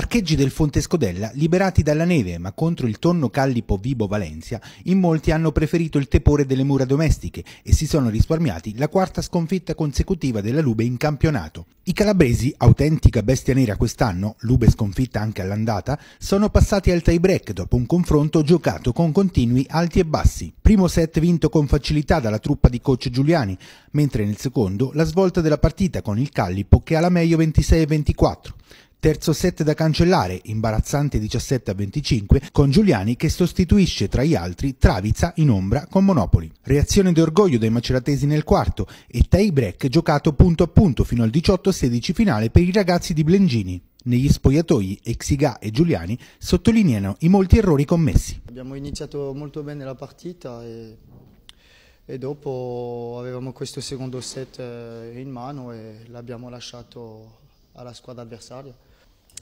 Parcheggi del Fonte Scodella liberati dalla neve, ma contro il tonno callipo Vibo Valencia, in molti hanno preferito il tepore delle mura domestiche e si sono risparmiati la quarta sconfitta consecutiva della Lube in campionato. I calabresi, autentica bestia nera quest'anno, Lube sconfitta anche all'andata, sono passati al tie-break dopo un confronto giocato con continui alti e bassi. Primo set vinto con facilità dalla truppa di coach Giuliani, mentre nel secondo la svolta della partita con il Callipo che ha la meglio 26-24. Terzo set da cancellare, imbarazzante 17 a 25, con Giuliani che sostituisce tra gli altri Travizza in ombra con Monopoli. Reazione d'orgoglio dei maceratesi nel quarto e tie break giocato punto a punto fino al 18-16 finale per i ragazzi di Blengini. Negli spogliatoi Exiga e Giuliani sottolineano i molti errori commessi. Abbiamo iniziato molto bene la partita e, e dopo avevamo questo secondo set eh, in mano e l'abbiamo lasciato alla squadra avversaria.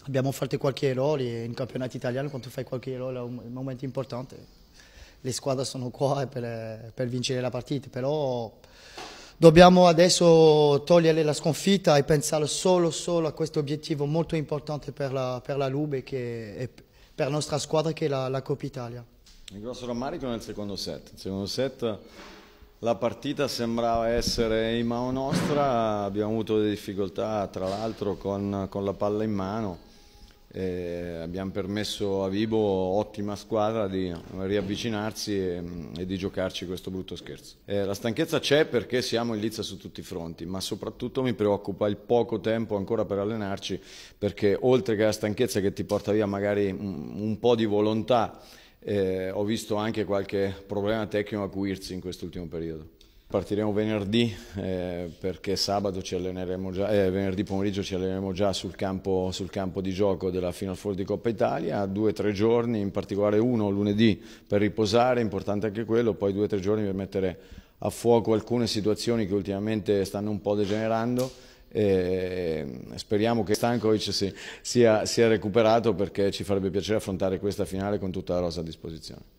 Abbiamo fatto qualche errore in campionato italiano, quando fai qualche errore è un momento importante. Le squadre sono qua per, per vincere la partita, però dobbiamo adesso togliere la sconfitta e pensare solo, solo a questo obiettivo molto importante per la, per la Lube che, e per la nostra squadra che è la, la Coppa Italia. Il grosso rammarico nel secondo set. Il secondo set la partita sembrava essere in mano nostra, abbiamo avuto delle difficoltà tra l'altro con, con, la palla in mano, abbiamo permesso a Vibo, ottima squadra, di riavvicinarsi e, e di giocarci questo brutto scherzo. E la stanchezza c'è perché siamo in lizza su tutti i fronti, ma soprattutto mi preoccupa il poco tempo ancora per allenarci perché oltre che la stanchezza che ti porta via magari un, un po' di volontà eh, ho visto anche qualche problema tecnico a Quirzi in quest'ultimo periodo. Partiremo venerdì eh, perché sabato ci alleneremo già, eh, venerdì pomeriggio ci alleneremo già sul campo, sul campo, di gioco della Final Four di Coppa Italia, due o tre giorni, in particolare uno lunedì per riposare, importante anche quello, poi due o tre giorni per mettere a fuoco alcune situazioni che ultimamente stanno un po' degenerando e ehm, speriamo che Stankovic si, sia, sia recuperato perché ci farebbe piacere affrontare questa finale con tutta la rosa a disposizione.